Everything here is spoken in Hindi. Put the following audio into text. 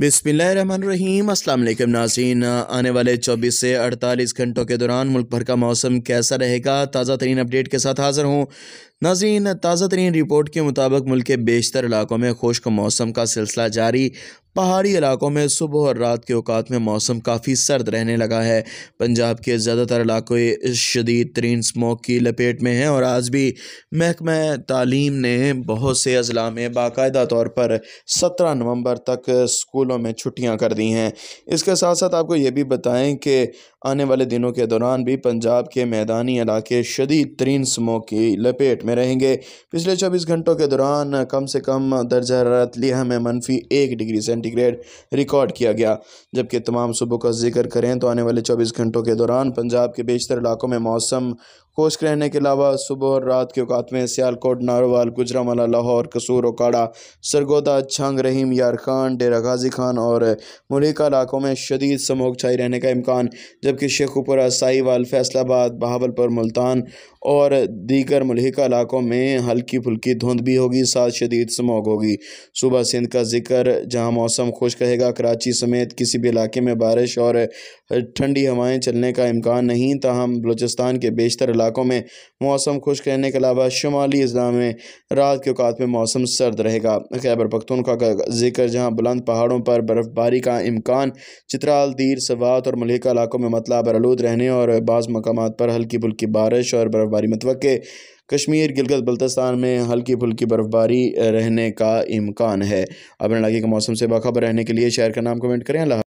बिसमीम अल्लाम नाजीन आने वाले 24 से 48 घंटों के दौरान मुल्क भर का मौसम कैसा रहेगा ताज़ा तरीन अपडेट के साथ हाज़िर हूँ नाजीन ताज़ा तरीन रिपोर्ट के मुताबिक मुल्क के बेशतर इलाकों में खुश्क मौसम का सिलसिला जारी पहाड़ी इलाकों में सुबह और रात के अवकात में मौसम काफ़ी सर्द रहने लगा है पंजाब के ज़्यादातर इलाकों शदीद तरीन स्मोक की लपेट में हैं और आज भी महकमा तालीम ने बहुत से अजला में बाकायदा तौर पर सत्रह नवंबर तक स्कूलों में छुट्टियाँ कर दी हैं इसके साथ साथ आपको ये भी बताएँ कि आने वाले दिनों के दौरान भी पंजाब के मैदानी इलाके शदीद तरीन स्मोक की लपेट में में रहेंगे पिछले 24 घंटों के दौरान कम से कम दर्ज हरारत लिया में मनफी एक डिग्री सेंटीग्रेड रिकॉर्ड किया गया जबकि तमाम सूबों का जिक्र करें तो आने वाले चौबीस घंटों के दौरान पंजाब के बेशतर इलाकों में मौसम खुश्क रहने के अलावा सुबह और रात के औकात में सियालकोट नारोवाल गुजरावाला लाहौर कसूर ओकाड़ा सरगोदा छंग रहीम यार खान डेरा गाजी खान और मलिका इलाकों में शदीद समोक छाई रहने का इम्कान जबकि शेखुपुरा साईवाल फैसलाबाद बहावलपुर मुल्तान और दीगर मलिका इलाकों में हल्की फुल्की धुंध भी होगी साथ शदीद समोक होगी सुबह सिंध का जिक्र जहाँ मौसम खुश रहेगा कराची समेत किसी भी इलाके में बारिश और ठंडी हवाएँ चलने का इम्कान नहीं तहम बलोचिस्तान के बेशतर इलाकों में मौसम खुश्क रहने के अलावा शुमाली अजला में रात के अवकात में मौसम सर्द रहेगा खैबर पख्तून का जिक्र जहाँ बुलंद पहाड़ों पर बर्फ़बारी का इम्कान चित्राल दीर सवात और मलिका इलाकों में मतला आलूद रहने और बाज़ मकाम पर हल्की फुल्की बारिश और बर्फ़बारी मतव कश्मीर गिलगत बल्तिस्तान में हल्की फुल्की बर्फ़बारी रहने का इम्कान है अपने इलाके के मौसम से बाखबर रहने के लिए शहर का नाम कमेंट करें